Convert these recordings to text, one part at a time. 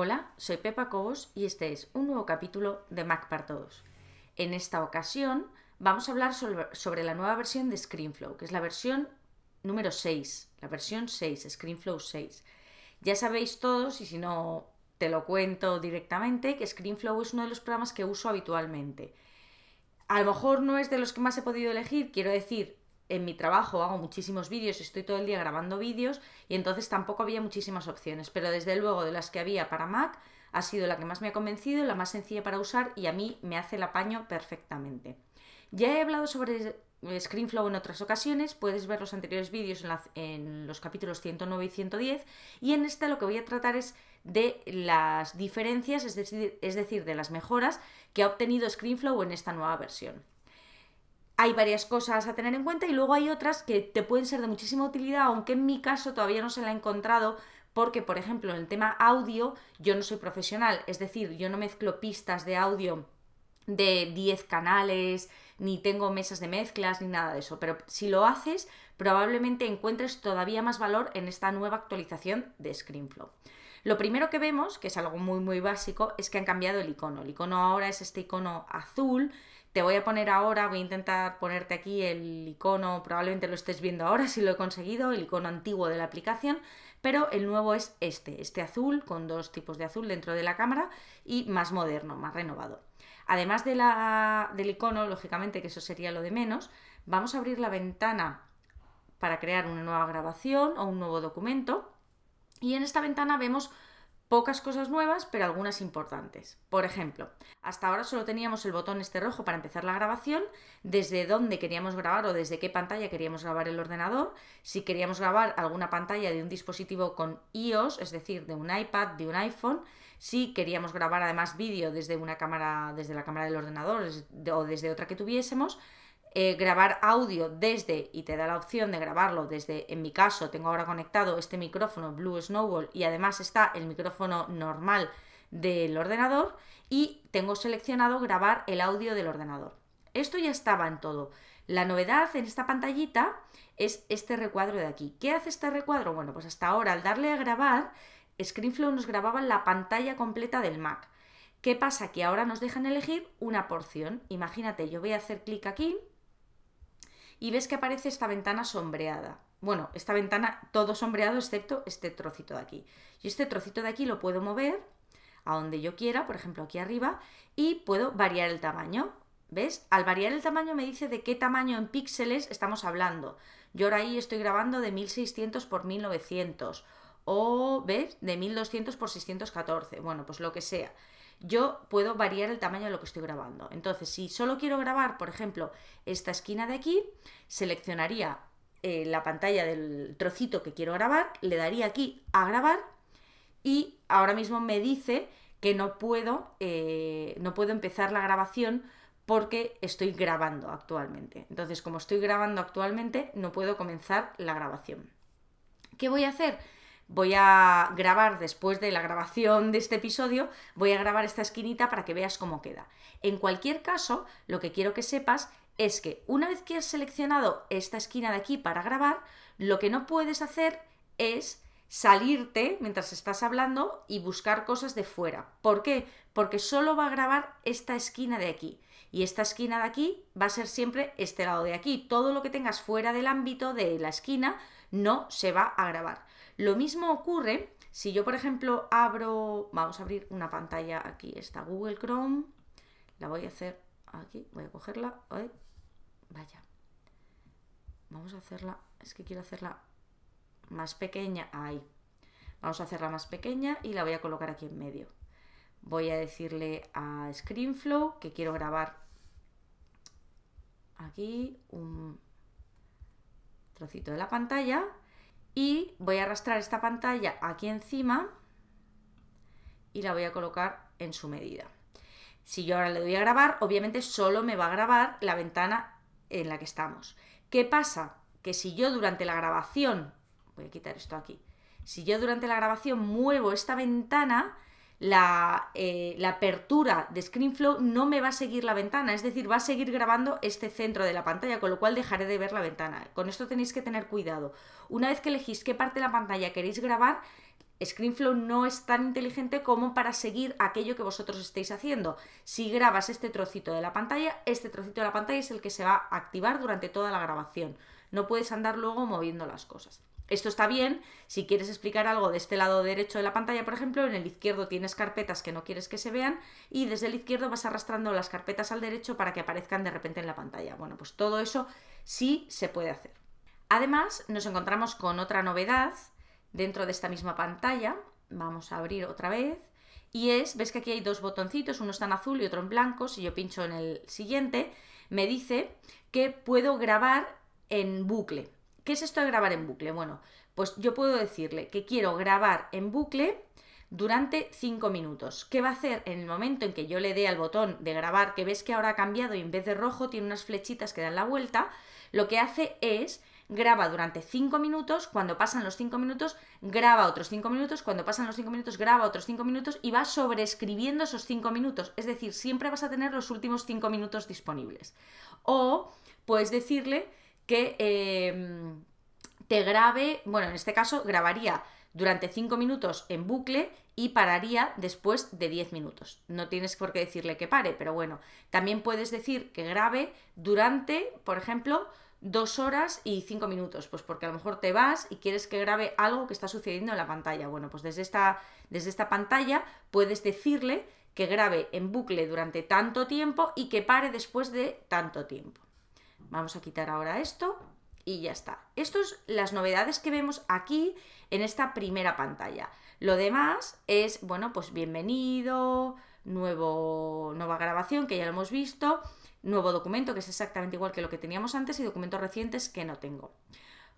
Hola, soy Pepa Cobos y este es un nuevo capítulo de Mac para Todos. En esta ocasión vamos a hablar sobre la nueva versión de ScreenFlow, que es la versión número 6, la versión 6, ScreenFlow 6. Ya sabéis todos, y si no te lo cuento directamente, que ScreenFlow es uno de los programas que uso habitualmente. A lo mejor no es de los que más he podido elegir, quiero decir, en mi trabajo hago muchísimos vídeos, estoy todo el día grabando vídeos y entonces tampoco había muchísimas opciones, pero desde luego de las que había para Mac ha sido la que más me ha convencido, la más sencilla para usar y a mí me hace el apaño perfectamente. Ya he hablado sobre ScreenFlow en otras ocasiones, puedes ver los anteriores vídeos en, los capítulos 109 y 110 y en este lo que voy a tratar es de las diferencias, es decir de las mejoras que ha obtenido ScreenFlow en esta nueva versión hay varias cosas a tener en cuenta y luego hay otras que te pueden ser de muchísima utilidad, aunque en mi caso todavía no se la he encontrado porque, por ejemplo, en el tema audio yo no soy profesional, es decir, yo no mezclo pistas de audio de 10 canales, ni tengo mesas de mezclas, ni nada de eso, pero si lo haces, probablemente encuentres todavía más valor en esta nueva actualización de ScreenFlow. Lo primero que vemos, que es algo muy muy básico, es que han cambiado el icono. El icono ahora es este icono azul te voy a poner ahora, voy a intentar ponerte aquí el icono, probablemente lo estés viendo ahora si lo he conseguido, el icono antiguo de la aplicación, pero el nuevo es este, este azul con dos tipos de azul dentro de la cámara y más moderno, más renovado. Además de la, del icono, lógicamente que eso sería lo de menos, vamos a abrir la ventana para crear una nueva grabación o un nuevo documento y en esta ventana vemos Pocas cosas nuevas, pero algunas importantes. Por ejemplo, hasta ahora solo teníamos el botón este rojo para empezar la grabación, desde dónde queríamos grabar o desde qué pantalla queríamos grabar el ordenador, si queríamos grabar alguna pantalla de un dispositivo con iOS, es decir, de un iPad, de un iPhone, si queríamos grabar además vídeo desde una cámara, desde la cámara del ordenador o desde otra que tuviésemos, eh, grabar audio desde, y te da la opción de grabarlo desde, en mi caso, tengo ahora conectado este micrófono Blue Snowball y además está el micrófono normal del ordenador y tengo seleccionado grabar el audio del ordenador. Esto ya estaba en todo. La novedad en esta pantallita es este recuadro de aquí. ¿Qué hace este recuadro? Bueno, pues hasta ahora al darle a grabar, ScreenFlow nos grababa la pantalla completa del Mac. ¿Qué pasa? Que ahora nos dejan elegir una porción. Imagínate, yo voy a hacer clic aquí y ves que aparece esta ventana sombreada. Bueno, esta ventana todo sombreado excepto este trocito de aquí. y este trocito de aquí lo puedo mover a donde yo quiera, por ejemplo aquí arriba, y puedo variar el tamaño. ¿Ves? Al variar el tamaño me dice de qué tamaño en píxeles estamos hablando. Yo ahora ahí estoy grabando de 1600 por 1900 o, ¿ves? De 1200 por 614. Bueno, pues lo que sea yo puedo variar el tamaño de lo que estoy grabando. Entonces, si solo quiero grabar, por ejemplo, esta esquina de aquí, seleccionaría eh, la pantalla del trocito que quiero grabar, le daría aquí a grabar y ahora mismo me dice que no puedo, eh, no puedo empezar la grabación porque estoy grabando actualmente. Entonces, como estoy grabando actualmente, no puedo comenzar la grabación. ¿Qué voy a hacer? voy a grabar después de la grabación de este episodio, voy a grabar esta esquinita para que veas cómo queda. En cualquier caso, lo que quiero que sepas es que una vez que has seleccionado esta esquina de aquí para grabar, lo que no puedes hacer es salirte mientras estás hablando y buscar cosas de fuera. ¿Por qué? Porque solo va a grabar esta esquina de aquí. Y esta esquina de aquí va a ser siempre este lado de aquí. Todo lo que tengas fuera del ámbito de la esquina no se va a grabar. Lo mismo ocurre si yo, por ejemplo, abro, vamos a abrir una pantalla aquí, está Google Chrome, la voy a hacer aquí, voy a cogerla, vaya, vamos a hacerla, es que quiero hacerla más pequeña, ahí, vamos a hacerla más pequeña y la voy a colocar aquí en medio. Voy a decirle a ScreenFlow que quiero grabar aquí un trocito de la pantalla y voy a arrastrar esta pantalla aquí encima y la voy a colocar en su medida. Si yo ahora le doy a grabar, obviamente solo me va a grabar la ventana en la que estamos. ¿Qué pasa? Que si yo durante la grabación, voy a quitar esto aquí, si yo durante la grabación muevo esta ventana, eh, la, apertura de ScreenFlow no me va a seguir la ventana, es decir, va a seguir grabando este centro de la pantalla, con lo cual dejaré de ver la ventana. Con esto tenéis que tener cuidado. Una vez que elegís qué parte de la pantalla queréis grabar, ScreenFlow no es tan inteligente como para seguir aquello que vosotros estéis haciendo. Si grabas este trocito de la pantalla, este trocito de la pantalla es el que se va a activar durante toda la grabación. No puedes andar luego moviendo las cosas. Esto está bien si quieres explicar algo de este lado derecho de la pantalla, por ejemplo, en el izquierdo tienes carpetas que no quieres que se vean y desde el izquierdo vas arrastrando las carpetas al derecho para que aparezcan de repente en la pantalla. Bueno, pues todo eso sí se puede hacer. Además, nos encontramos con otra novedad dentro de esta misma pantalla. Vamos a abrir otra vez. Y es, ves que aquí hay dos botoncitos, uno está en azul y otro en blanco. Si yo pincho en el siguiente, me dice que puedo grabar en bucle. ¿Qué es esto de grabar en bucle? Bueno, pues yo puedo decirle que quiero grabar en bucle durante 5 minutos. ¿Qué va a hacer en el momento en que yo le dé al botón de grabar, que ves que ahora ha cambiado y en vez de rojo tiene unas flechitas que dan la vuelta? Lo que hace es graba durante 5 minutos, cuando pasan los 5 minutos, graba otros 5 minutos, cuando pasan los 5 minutos, graba otros 5 minutos y va sobreescribiendo esos 5 minutos. Es decir, siempre vas a tener los últimos 5 minutos disponibles. O puedes decirle que em, te grabe, bueno, en este caso grabaría durante 5 minutos en bucle y pararía después de 10 minutos. No tienes por qué decirle que pare, pero bueno, también puedes decir que grabe durante, por ejemplo, 2 horas y 5 minutos, pues porque a lo mejor te vas y quieres que grabe algo que está sucediendo en la pantalla. Bueno, pues desde esta, desde esta pantalla puedes decirle que grabe en bucle durante tanto tiempo y que pare después de tanto tiempo. Vamos a quitar ahora esto y ya está. Estas son las novedades que vemos aquí en esta primera pantalla. Lo demás es, bueno, pues bienvenido, nueva grabación que ya lo hemos visto, nuevo documento que es exactamente igual que lo que teníamos antes y documentos recientes que no tengo.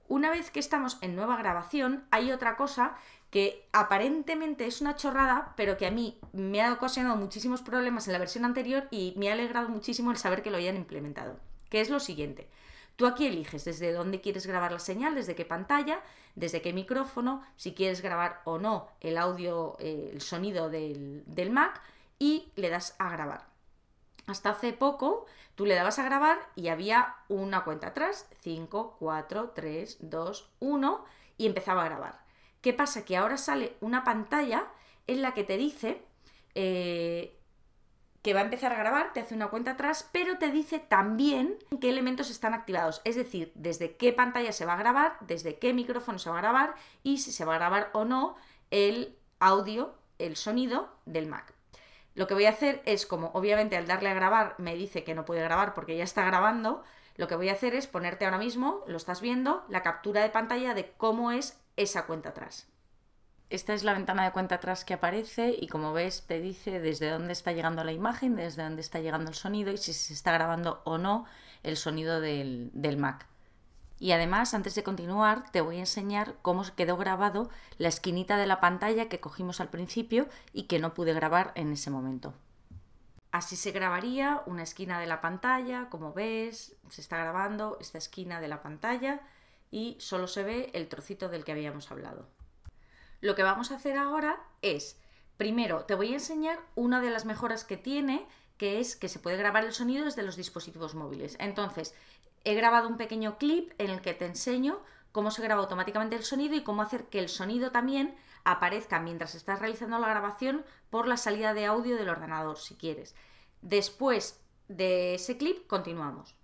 Una vez que estamos en nueva grabación, hay otra cosa que aparentemente es una chorrada, pero que a mí me ha ocasionado muchísimos problemas en la versión anterior y me ha alegrado muchísimo el saber que lo hayan implementado que es lo siguiente. Tú aquí eliges desde dónde quieres grabar la señal, desde qué pantalla, desde qué micrófono, si quieres grabar o no el audio, eh, el sonido del, Mac y le das a grabar. Hasta hace poco tú le dabas a grabar y había una cuenta atrás, 5, 4, 3, 2, 1 y empezaba a grabar. ¿Qué pasa? Que ahora sale una pantalla en la que te dice eh, que va a empezar a grabar, te hace una cuenta atrás, pero te dice también qué elementos están activados, es decir, desde qué pantalla se va a grabar, desde qué micrófono se va a grabar y si se va a grabar o no el audio, el sonido del Mac. Lo que voy a hacer es, como obviamente al darle a grabar me dice que no puede grabar porque ya está grabando, lo que voy a hacer es ponerte ahora mismo, lo estás viendo, la captura de pantalla de cómo es esa cuenta atrás esta es la ventana de cuenta atrás que aparece y como ves te dice desde dónde está llegando la imagen, desde dónde está llegando el sonido y si se está grabando o no el sonido del, Mac. Y además, antes de continuar, te voy a enseñar cómo quedó grabado la esquinita de la pantalla que cogimos al principio y que no pude grabar en ese momento. Así se grabaría una esquina de la pantalla, como ves, se está grabando esta esquina de la pantalla y solo se ve el trocito del que habíamos hablado. Lo que vamos a hacer ahora es, primero, te voy a enseñar una de las mejoras que tiene, que es que se puede grabar el sonido desde los dispositivos móviles. Entonces, he grabado un pequeño clip en el que te enseño cómo se graba automáticamente el sonido y cómo hacer que el sonido también aparezca mientras estás realizando la grabación por la salida de audio del ordenador, si quieres. Después de ese clip, continuamos.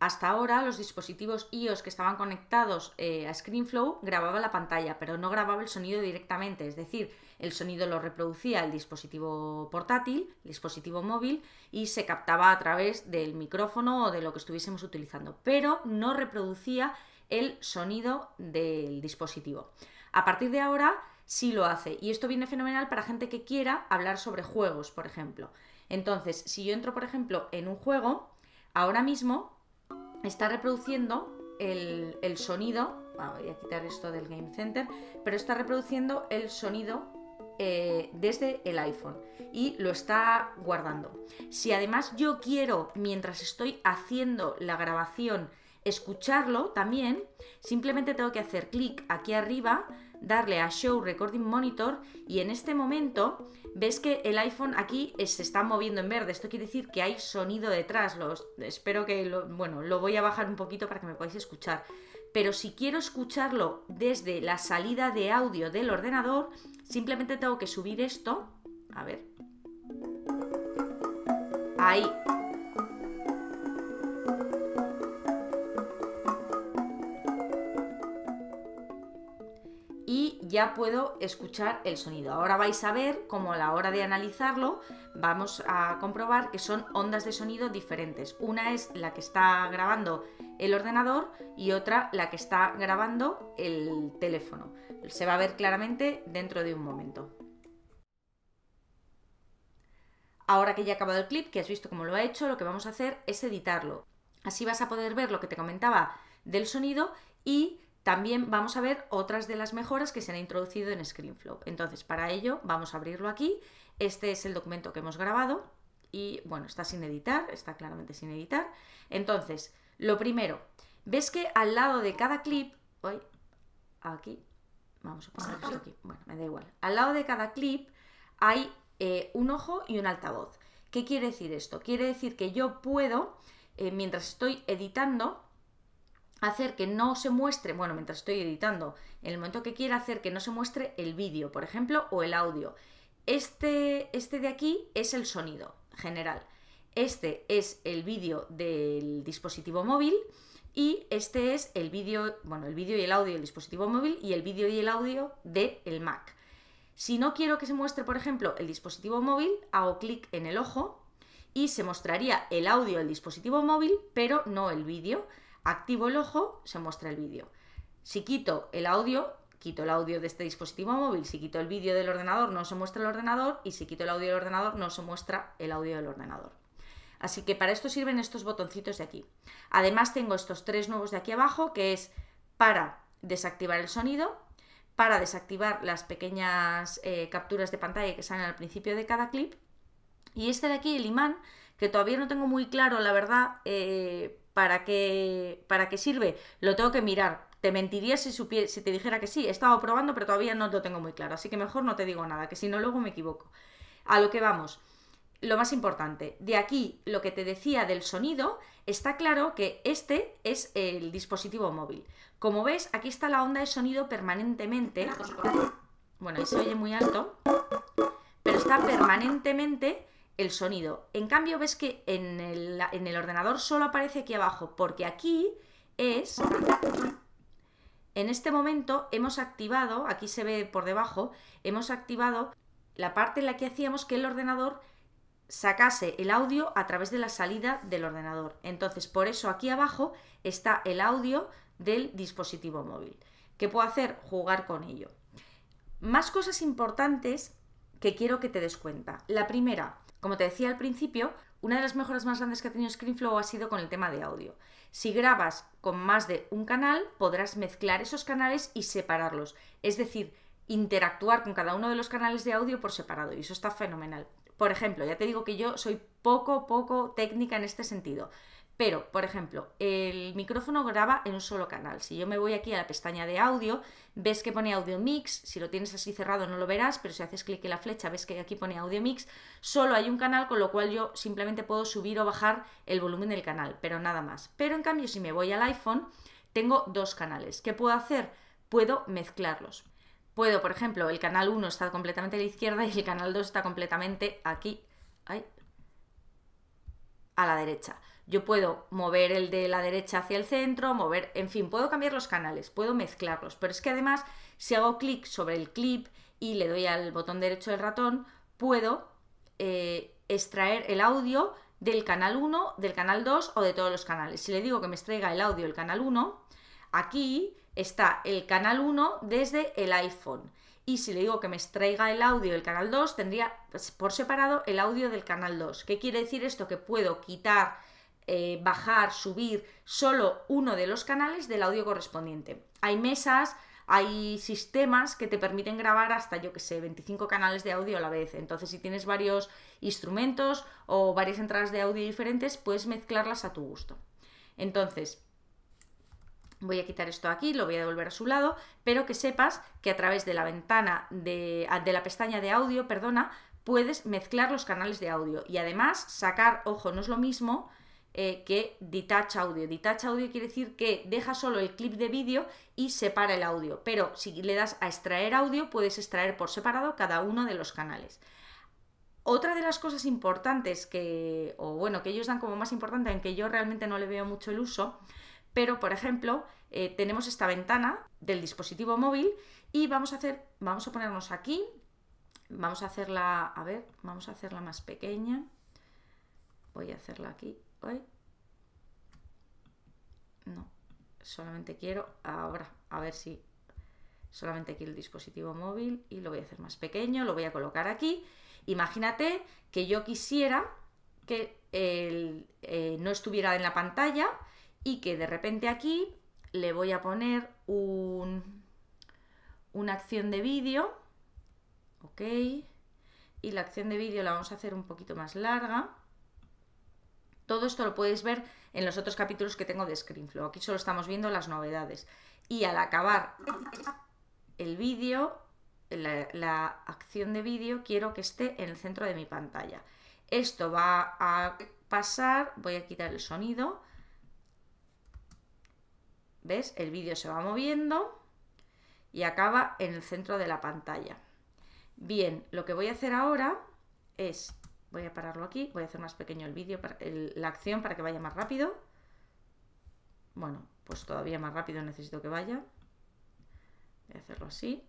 Hasta ahora los dispositivos iOS que estaban conectados eh, a ScreenFlow grababa la pantalla, pero no grababa el sonido directamente, es decir, el sonido lo reproducía el dispositivo portátil, el dispositivo móvil y se captaba a través del micrófono o de lo que estuviésemos utilizando, pero no reproducía el sonido del dispositivo. A partir de ahora sí lo hace y esto viene fenomenal para gente que quiera hablar sobre juegos, por ejemplo. Entonces, si yo entro, por ejemplo, en un juego, ahora mismo está reproduciendo el, el sonido, ah, voy a quitar esto del Game Center, pero está reproduciendo el sonido eh, desde el iPhone y lo está guardando. Si además yo quiero, mientras estoy haciendo la grabación, escucharlo también, simplemente tengo que hacer clic aquí arriba, darle a Show Recording Monitor y en este momento ves que el iPhone aquí se está moviendo en verde. Esto quiere decir que hay sonido detrás. Los, espero que lo, bueno, lo voy a bajar un poquito para que me podáis escuchar. Pero si quiero escucharlo desde la salida de audio del ordenador, simplemente tengo que subir esto. A ver. Ahí ya puedo escuchar el sonido. Ahora vais a ver cómo a la hora de analizarlo vamos a comprobar que son ondas de sonido diferentes. Una es la que está grabando el ordenador y otra la que está grabando el teléfono. Se va a ver claramente dentro de un momento. Ahora que ya ha acabado el clip, que has visto cómo lo ha hecho, lo que vamos a hacer es editarlo. Así vas a poder ver lo que te comentaba del sonido y también vamos a ver otras de las mejoras que se han introducido en ScreenFlow. Entonces, para ello vamos a abrirlo aquí. Este es el documento que hemos grabado y bueno, está sin editar, está claramente sin editar. Entonces, lo primero, ves que al lado de cada clip, hoy, aquí, vamos a aquí, bueno, me da igual. Al lado de cada clip hay eh, un ojo y un altavoz. ¿Qué quiere decir esto? Quiere decir que yo puedo, eh, mientras estoy editando, hacer que no se muestre, bueno, mientras estoy editando, en el momento que quiera hacer que no se muestre el vídeo, por ejemplo, o el audio. Este, este de aquí es el sonido general. Este es el vídeo del dispositivo móvil y este es el vídeo, bueno, el vídeo y el audio del dispositivo móvil y el vídeo y el audio del el Mac. Si no quiero que se muestre, por ejemplo, el dispositivo móvil, hago clic en el ojo y se mostraría el audio del dispositivo móvil, pero no el vídeo activo el ojo, se muestra el vídeo. Si quito el audio, quito el audio de este dispositivo móvil, si quito el vídeo del ordenador no se muestra el ordenador y si quito el audio del ordenador no se muestra el audio del ordenador. Así que para esto sirven estos botoncitos de aquí. Además tengo estos tres nuevos de aquí abajo que es para desactivar el sonido, para desactivar las pequeñas eh, capturas de pantalla que salen al principio de cada clip y este de aquí, el imán, que todavía no tengo muy claro la verdad eh, ¿para qué, para qué sirve? Lo tengo que mirar. Te mentiría si, si te dijera que sí, he estado probando, pero todavía no lo tengo muy claro. Así que mejor no te digo nada, que si no, luego me equivoco. A lo que vamos lo más importante, de aquí lo que te decía del sonido, está claro que este es el dispositivo móvil. Como ves, aquí está la onda de sonido permanentemente. Bueno, ahí se oye muy alto, pero está permanentemente el sonido. En cambio, ves que en el, ordenador solo aparece aquí abajo, porque aquí es... En este momento hemos activado, aquí se ve por debajo, hemos activado la parte en la que hacíamos que el ordenador sacase el audio a través de la salida del ordenador. Entonces, por eso aquí abajo está el audio del dispositivo móvil. ¿Qué puedo hacer? Jugar con ello. Más cosas importantes que quiero que te des cuenta. La primera, como te decía al principio, una de las mejoras más grandes que ha tenido ScreenFlow ha sido con el tema de audio. Si grabas con más de un canal, podrás mezclar esos canales y separarlos. Es decir, interactuar con cada uno de los canales de audio por separado. Y eso está fenomenal. Por ejemplo, ya te digo que yo soy poco, poco técnica en este sentido. Pero, por ejemplo, el micrófono graba en un solo canal. Si yo me voy aquí a la pestaña de audio, ves que pone audio mix. Si lo tienes así cerrado no lo verás, pero si haces clic en la flecha ves que aquí pone audio mix. Solo hay un canal, con lo cual yo simplemente puedo subir o bajar el volumen del canal, pero nada más. Pero en cambio, si me voy al iPhone, tengo dos canales. ¿Qué puedo hacer? Puedo mezclarlos. Puedo, por ejemplo, el canal 1 está completamente a la izquierda y el canal 2 está completamente aquí, a la derecha. Yo puedo mover el de la derecha hacia el centro, mover, en fin, puedo cambiar los canales, puedo mezclarlos, pero es que además si hago clic sobre el clip y le doy al botón derecho del ratón, puedo eh, extraer el audio del canal 1, del canal 2 o de todos los canales. Si le digo que me extraiga el audio del canal 1, aquí está el canal 1 desde el iPhone. Y si le digo que me extraiga el audio del canal 2, tendría pues, por separado el audio del canal 2. ¿Qué quiere decir esto? Que puedo quitar eh, bajar, subir solo uno de los canales del audio correspondiente. Hay mesas, hay sistemas que te permiten grabar hasta, yo que sé, 25 canales de audio a la vez. Entonces, si tienes varios instrumentos o varias entradas de audio diferentes, puedes mezclarlas a tu gusto. Entonces, voy a quitar esto aquí, lo voy a devolver a su lado, pero que sepas que a través de la ventana de ah, la pestaña de audio, perdona, puedes mezclar los canales de audio y además sacar, ojo, no es lo mismo eh, que detach audio. Detach audio quiere decir que deja solo el clip de vídeo y separa el audio, pero si le das a extraer audio puedes extraer por separado cada uno de los canales. Otra de las cosas importantes que, o bueno, que ellos dan como más importante, aunque yo realmente no le veo mucho el uso, pero por ejemplo, eh, tenemos esta ventana del dispositivo móvil y vamos a hacer, vamos a ponernos aquí, vamos a hacerla, a ver, vamos a hacerla más pequeña, voy a hacerla aquí no. Solamente quiero ahora. A ver si. Solamente quiero el dispositivo móvil y lo voy a hacer más pequeño. Lo voy a colocar aquí. Imagínate que yo quisiera que eh, no estuviera en la pantalla y que de repente aquí le voy a poner un, una acción de vídeo. Ok. Y la acción de vídeo la vamos a hacer un poquito más larga. Todo esto lo puedes ver en los otros capítulos que tengo de Screenflow. Aquí solo estamos viendo las novedades. Y al acabar el vídeo, la, la acción de vídeo, quiero que esté en el centro de mi pantalla. Esto va a pasar, voy a quitar el sonido. ¿Ves? El vídeo se va moviendo y acaba en el centro de la pantalla. Bien, lo que voy a hacer ahora es Voy a pararlo aquí, voy a hacer más pequeño el vídeo, la acción para que vaya más rápido. Bueno, pues todavía más rápido necesito que vaya. Voy a hacerlo así.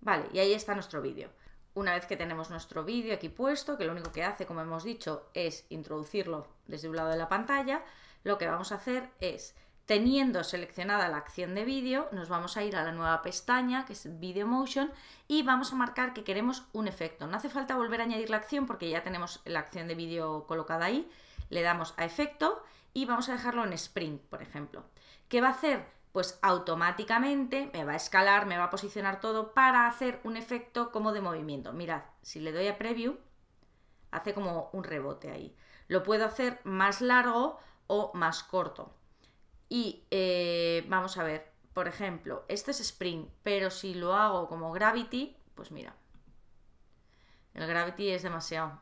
Vale, y ahí está nuestro vídeo. Una vez que tenemos nuestro vídeo aquí puesto, que lo único que hace, como hemos dicho, es introducirlo desde un lado de la pantalla, lo que vamos a hacer es Teniendo seleccionada la acción de vídeo, nos vamos a ir a la nueva pestaña que es Video Motion y vamos a marcar que queremos un efecto. No hace falta volver a añadir la acción porque ya tenemos la acción de vídeo colocada ahí. Le damos a efecto y vamos a dejarlo en Spring, por ejemplo. ¿Qué va a hacer? Pues automáticamente me va a escalar, me va a posicionar todo para hacer un efecto como de movimiento. Mirad, si le doy a preview, hace como un rebote ahí. Lo puedo hacer más largo o más corto. Y eh, vamos a ver, por ejemplo, este es Spring, pero si lo hago como Gravity, pues mira, el Gravity es demasiado,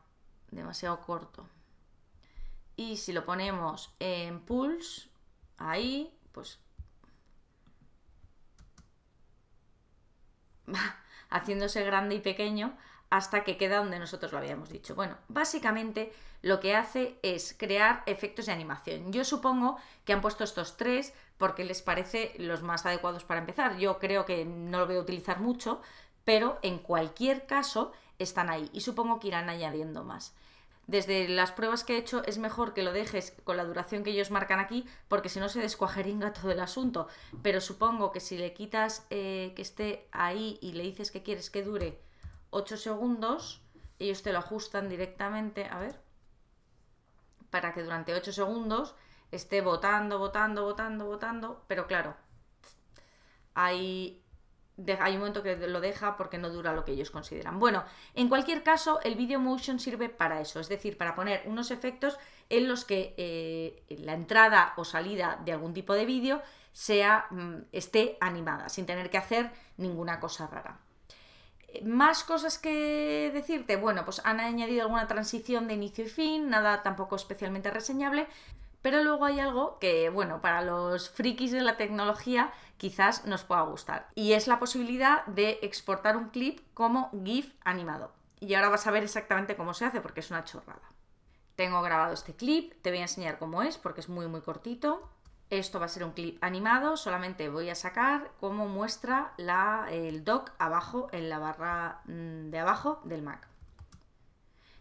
demasiado corto. Y si lo ponemos en Pulse, ahí, pues... haciéndose grande y pequeño hasta que queda donde nosotros lo habíamos dicho. Bueno, básicamente lo que hace es crear efectos de animación. Yo supongo que han puesto estos tres porque les parece los más adecuados para empezar. Yo creo que no lo voy a utilizar mucho, pero en cualquier caso están ahí y supongo que irán añadiendo más desde las pruebas que he hecho, es mejor que lo dejes con la duración que ellos marcan aquí, porque si no se descuajeringa todo el asunto. Pero supongo que si le quitas eh, que esté ahí y le dices que quieres que dure 8 segundos, ellos te lo ajustan directamente, a ver, para que durante 8 segundos esté votando, votando, votando, votando, pero claro, hay hay un momento que lo deja porque no dura lo que ellos consideran. Bueno, en cualquier caso, el video motion sirve para eso, es decir, para poner unos efectos en los que eh, la entrada o salida de algún tipo de vídeo sea, mm, esté animada, sin tener que hacer ninguna cosa rara. Más cosas que decirte, bueno, pues han añadido alguna transición de inicio y fin, nada tampoco especialmente reseñable, pero luego hay algo que, bueno, para los frikis de la tecnología quizás nos pueda gustar. Y es la posibilidad de exportar un clip como GIF animado. Y ahora vas a ver exactamente cómo se hace porque es una chorrada. Tengo grabado este clip, te voy a enseñar cómo es porque es muy muy cortito. Esto va a ser un clip animado, solamente voy a sacar cómo muestra el doc abajo en la barra mm, de abajo del Mac.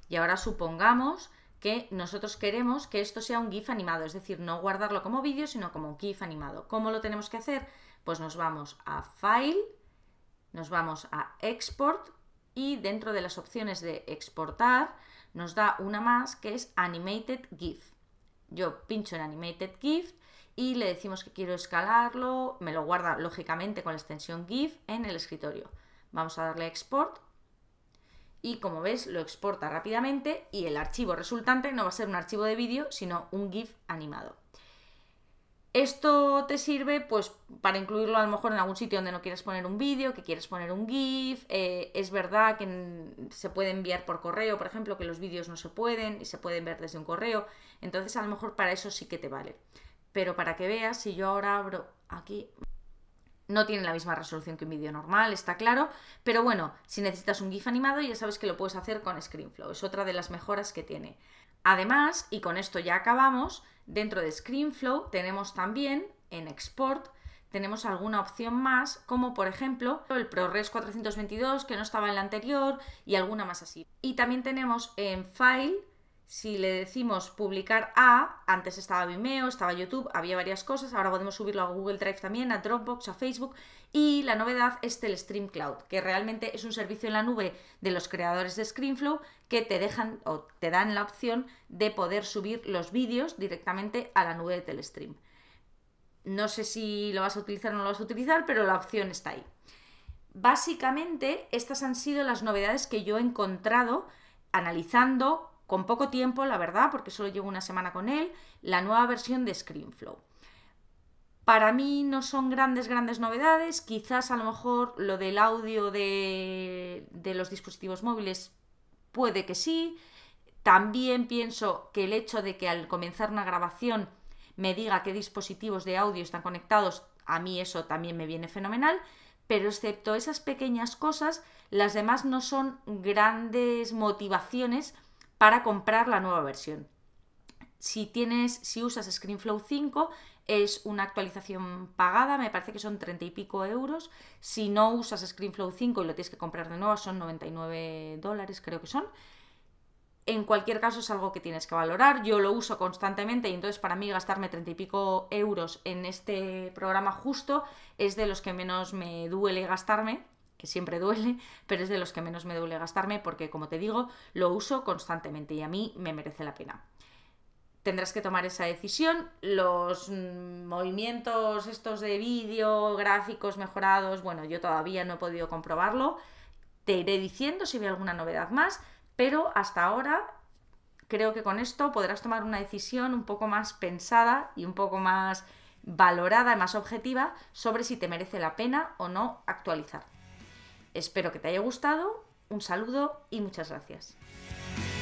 Y ahora supongamos que nosotros queremos que esto sea un GIF animado, es decir, no guardarlo como vídeo, sino como un GIF animado. ¿Cómo lo tenemos que hacer? Pues nos vamos a File, nos vamos a Export y dentro de las opciones de exportar nos da una más que es Animated GIF. Yo pincho en Animated GIF y le decimos que quiero escalarlo, me lo guarda lógicamente con la extensión GIF en el escritorio. Vamos a darle Export y como ves lo exporta rápidamente y el archivo resultante no va a ser un archivo de vídeo, sino un GIF animado. Esto te sirve pues para incluirlo a lo mejor en algún sitio donde no quieres poner un vídeo, que quieres poner un GIF. Eh, es verdad que se puede enviar por correo, por ejemplo, que los vídeos no se pueden y se pueden ver desde un correo. Entonces a lo mejor para eso sí que te vale. Pero para que veas, si yo ahora abro aquí, no tiene la misma resolución que un vídeo normal, está claro, pero bueno, si necesitas un GIF animado ya sabes que lo puedes hacer con ScreenFlow, es otra de las mejoras que tiene. Además, y con esto ya acabamos, dentro de ScreenFlow tenemos también en Export tenemos alguna opción más, como por ejemplo el ProRes 422 que no estaba en la anterior y alguna más así. Y también tenemos en File si le decimos publicar a, antes estaba Vimeo, estaba YouTube, había varias cosas, ahora podemos subirlo a Google Drive también, a Dropbox, a Facebook y la novedad es Telestream Cloud, que realmente es un servicio en la nube de los creadores de ScreenFlow que te dejan o te dan la opción de poder subir los vídeos directamente a la nube de Telestream. No sé si lo vas a utilizar o no lo vas a utilizar, pero la opción está ahí. Básicamente, estas han sido las novedades que yo he encontrado analizando con poco tiempo, la verdad, porque solo llevo una semana con él, la nueva versión de ScreenFlow. Para mí no son grandes, grandes novedades. Quizás a lo mejor lo del audio de, los dispositivos móviles puede que sí. También pienso que el hecho de que al comenzar una grabación me diga qué dispositivos de audio están conectados, a mí eso también me viene fenomenal. Pero excepto esas pequeñas cosas, las demás no son grandes motivaciones para comprar la nueva versión. Si tienes, si usas ScreenFlow 5, es una actualización pagada, me parece que son 30 y pico euros. Si no usas ScreenFlow 5 y lo tienes que comprar de nuevo, son 99 dólares, creo que son. En cualquier caso es algo que tienes que valorar. Yo lo uso constantemente y entonces para mí gastarme 30 y pico euros en este programa justo es de los que menos me duele gastarme siempre duele, pero es de los que menos me duele gastarme porque, como te digo, lo uso constantemente y a mí me merece la pena. Tendrás que tomar esa decisión. Los mm, movimientos estos de vídeo, gráficos mejorados, bueno, yo todavía no he podido comprobarlo. Te iré diciendo si veo alguna novedad más, pero hasta ahora creo que con esto podrás tomar una decisión un poco más pensada y un poco más valorada y más objetiva sobre si te merece la pena o no actualizar. Espero que te haya gustado, un saludo y muchas gracias.